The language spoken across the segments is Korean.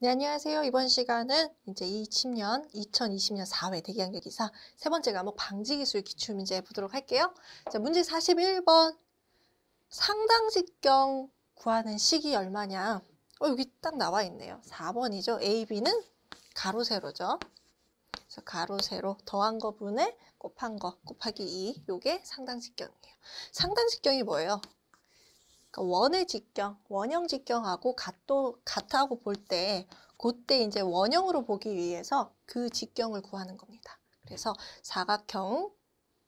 네, 안녕하세요. 이번 시간은 이제 20년, 2020년 4회 대기한계 기사 세 번째 과목 방지기술 기출문제 보도록 할게요. 자, 문제 41번. 상당직경 구하는 시기 얼마냐? 어, 여기 딱 나와 있네요. 4번이죠. A, B는 가로, 세로죠. 그래서 가로, 세로 더한 거 분의 곱한 거 곱하기 2. 요게 상당직경이에요. 상당직경이 뭐예요? 그러니까 원의 직경, 원형 직경하고 같도, 같다고 볼 때, 그때 이제 원형으로 보기 위해서 그 직경을 구하는 겁니다. 그래서 사각형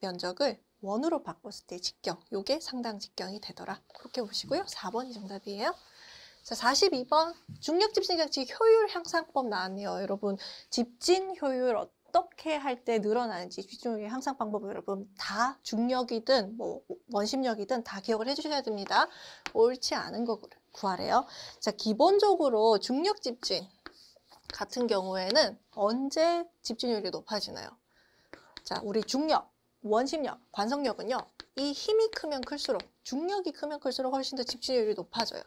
면적을 원으로 바꿨을 때 직경, 요게 상당 직경이 되더라. 그렇게 보시고요. 4번이 정답이에요. 자, 42번 중력집신장치 효율 향상법 나왔네요. 여러분, 집진 효율 어떤 어떻게 할 때 늘어나는지 집중력의 향상 방법을 여러분 다 중력이든 뭐 원심력이든 다 기억을 해주셔야 됩니다. 옳지 않은 거를 구하래요. 자, 기본적으로 중력 집중 같은 경우에는 언제 집중력이 높아지나요? 자, 우리 중력 원심력, 관성력은요. 이 힘이 크면 클수록, 중력이 크면 클수록 훨씬 더 집중력이 높아져요.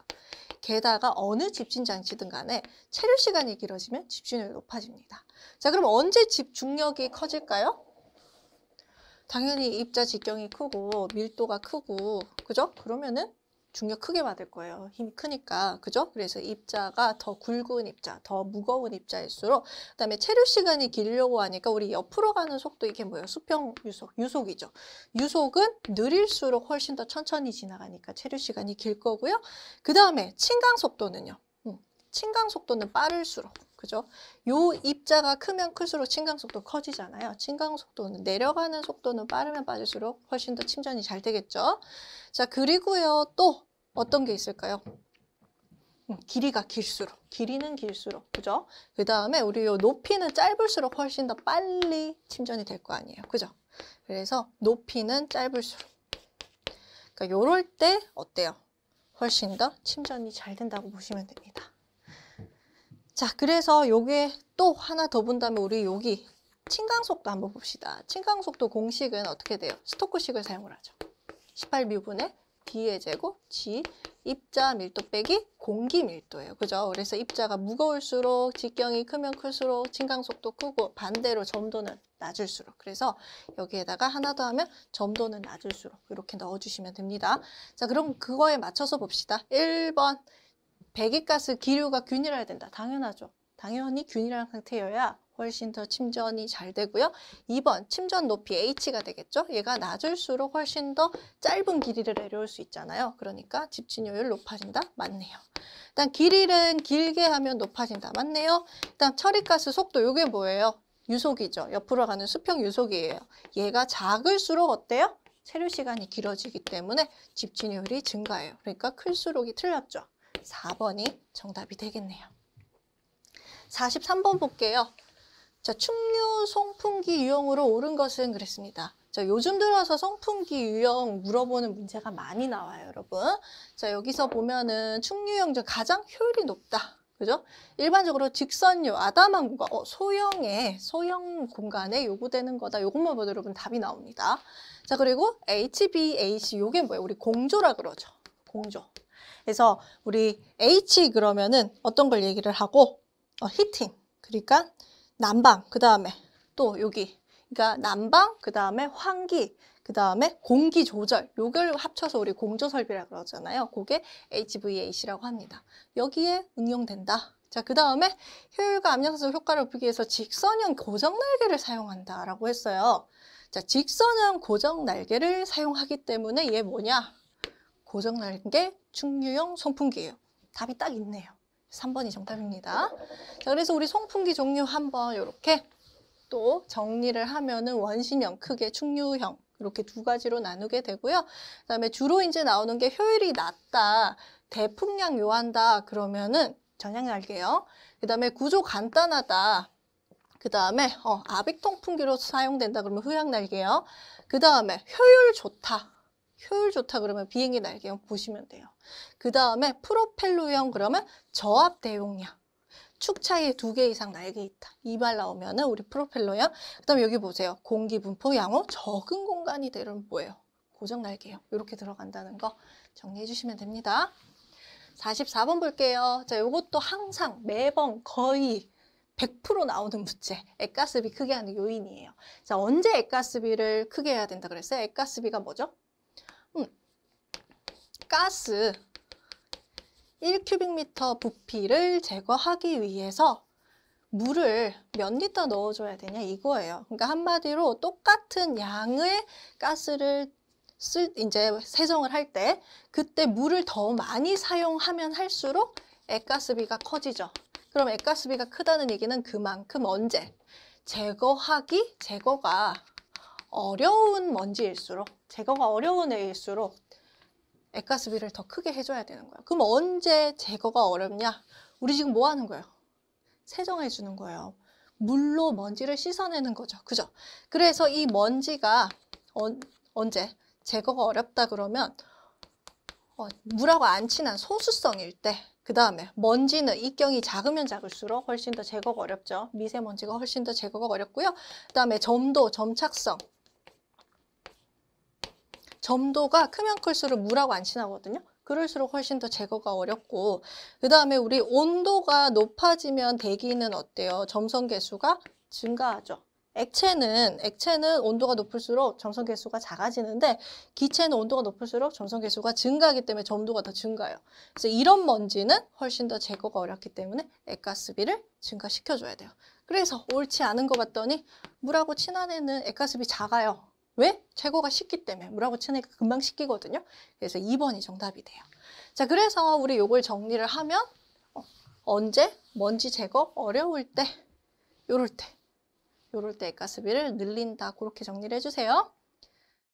게다가 어느 집진 장치든 간에 체류 시간이 길어지면 집중력이 높아집니다. 자, 그럼 언제 집중력이 커질까요? 당연히 입자 직경이 크고 밀도가 크고 그죠? 그러면은 중력 크게 받을 거예요. 힘이 크니까. 그죠? 그래서 입자가 더 굵은 입자, 더 무거운 입자일수록 그다음에 체류 시간이 길려고 하니까 우리 옆으로 가는 속도 이게 뭐예요? 수평 유속, 유속이죠. 유속은 느릴수록 훨씬 더 천천히 지나가니까 체류 시간이 길 거고요. 그다음에 침강 속도는요. 음, 침강 속도는 빠를수록 그죠? 요 입자가 크면 클수록 침강속도 커지잖아요. 침강속도는 내려가는 속도는 빠르면 빠질수록 훨씬 더 침전이 잘 되겠죠. 자, 그리고요. 또 어떤 게 있을까요? 음, 길이가 길수록, 길이는 길수록, 그죠? 그 다음에 우리 요 높이는 짧을수록 훨씬 더 빨리 침전이 될 거 아니에요. 그죠? 그래서 높이는 짧을수록. 그러니까 요럴 때 어때요? 훨씬 더 침전이 잘 된다고 보시면 됩니다. 자, 그래서 요게 또 하나 더 본다면 우리 여기 친강속도 한번 봅시다. 친강속도 공식은 어떻게 돼요? 스토크식을 사용을 하죠. 18미분의 D의 제곱 G 입자 밀도 빼기 공기 밀도예요. 그죠? 그래서 입자가 무거울수록 직경이 크면 클수록 침강속도 크고 반대로 점도는 낮을수록 그래서 여기에다가 하나 더 하면 점도는 낮을수록 이렇게 넣어주시면 됩니다. 자 그럼 그거에 맞춰서 봅시다. 1번 배기가스 기류가 균일해야 된다. 당연하죠. 당연히 균일한 상태여야 훨씬 더 침전이 잘 되고요. 2번 침전 높이 H가 되겠죠. 얘가 낮을수록 훨씬 더 짧은 길이를 내려올 수 있잖아요. 그러니까 집진효율 높아진다. 맞네요. 일단 길이는 길게 하면 높아진다. 맞네요. 일단 처리가스 속도 이게 뭐예요? 유속이죠. 옆으로 가는 수평 유속이에요. 얘가 작을수록 어때요? 체류 시간이 길어지기 때문에 집진효율이 증가해요. 그러니까 클수록이 틀렸죠. 4번이 정답이 되겠네요. 43번 볼게요. 자, 충류 송풍기 유형으로 옳은 것은 그랬습니다. 자, 요즘 들어서 송풍기 유형 물어보는 문제가 많이 나와요, 여러분. 자, 여기서 보면은 충류형 중 가장 효율이 높다. 그죠? 일반적으로 직선류, 아담한 공간, 어, 소형의, 소형 공간에 요구되는 거다. 요것만 보도 여러분 답이 나옵니다. 자, 그리고 HBAC, 요게 뭐예요? 우리 공조라 그러죠. 공조. 그래서 우리 H 그러면은 어떤 걸 얘기를 하고 어, 히팅 그러니까 난방 그 다음에 또 여기 그러니까 난방 그 다음에 환기 그 다음에 공기 조절 요걸 합쳐서 우리 공조 설비라 그러잖아요. 그게 HVAC라고 합니다. 여기에 응용된다. 자, 그 다음에 효율과 압력성 효과를 높이기 위해서 직선형 고정 날개를 사용한다라고 했어요. 자, 직선형 고정 날개를 사용하기 때문에 얘 뭐냐? 고정할 게 충류형 송풍기예요. 답이 딱 있네요. 3번이 정답입니다. 자, 그래서 우리 송풍기 종류 한번 이렇게 또 정리를 하면은 원심형, 크게 충류형 이렇게 두 가지로 나누게 되고요. 그다음에 주로 이제 나오는 게 효율이 낮다, 대풍량 요한다 그러면은 전향 날개요 그다음에 구조 간단하다. 그 다음에 어, 아빅통풍기로 사용된다 그러면 후향 날개요그 다음에 효율 좋다. 효율 좋다 그러면 비행기 날개형 보시면 돼요. 그 다음에 프로펠러형 그러면 저압 대용량. 축 차이에 두 개 이상 날개 있다. 이 말 나오면은 우리 프로펠러형. 그 다음에 여기 보세요. 공기 분포 양호 적은 공간이되이면 뭐예요? 고정 날개형. 이렇게 들어간다는 거 정리해 주시면 됩니다. 44번 볼게요. 자, 요것도 항상 매번 거의 100% 나오는 문제. 액가스비 크게 하는 요인이에요. 자, 언제 액가스비를 크게 해야 된다 그랬어요? 액가스비가 뭐죠? 음, 가스 1큐빅미터 부피를 제거하기 위해서 물을 몇 리터 넣어줘야 되냐 이거예요. 그러니까 한마디로 똑같은 양의 가스를 쓸, 이제 세정을 할 때 그때 물을 더 많이 사용하면 할수록 액가스비가 커지죠. 그럼 액가스비가 크다는 얘기는 그만큼 언제? 제거하기, 제거가 어려운 먼지일수록 제거가 어려운 애일수록 액가스비를 더 크게 해줘야 되는 거예요. 그럼 언제 제거가 어렵냐? 우리 지금 뭐 하는 거예요? 세정해 주는 거예요. 물로 먼지를 씻어내는 거죠. 그죠? 그래서 이 먼지가 언, 언제 제거가 어렵다 그러면 어, 물하고 안 친한 소수성일 때, 그 다음에 먼지는 입경이 작으면 작을수록 훨씬 더 제거가 어렵죠. 미세먼지가 훨씬 더 제거가 어렵고요. 그 다음에 점도, 점착성, 점도가 크면 클수록 물하고 안 친하거든요. 그럴수록 훨씬 더 제거가 어렵고 그 다음에 우리 온도가 높아지면 대기는 어때요? 점성 개수가 증가하죠. 액체는 액체는 온도가 높을수록 점성 개수가 작아지는데 기체는 온도가 높을수록 점성 개수가 증가하기 때문에 점도가 더 증가해요. 그래서 이런 먼지는 훨씬 더 제거가 어렵기 때문에 액가스비를 증가시켜줘야 돼요. 그래서 옳지 않은 거 봤더니 물하고 친한 애는 액가스비 작아요. 왜? 최고가 쉽기 때문에 물하고 치니까 금방 식기거든요. 그래서 2번이 정답이 돼요. 자, 그래서 우리 요걸 정리를 하면 어, 언제 먼지 제거 어려울 때 요럴 때 요럴 때 액가스비를 늘린다 그렇게 정리를 해주세요.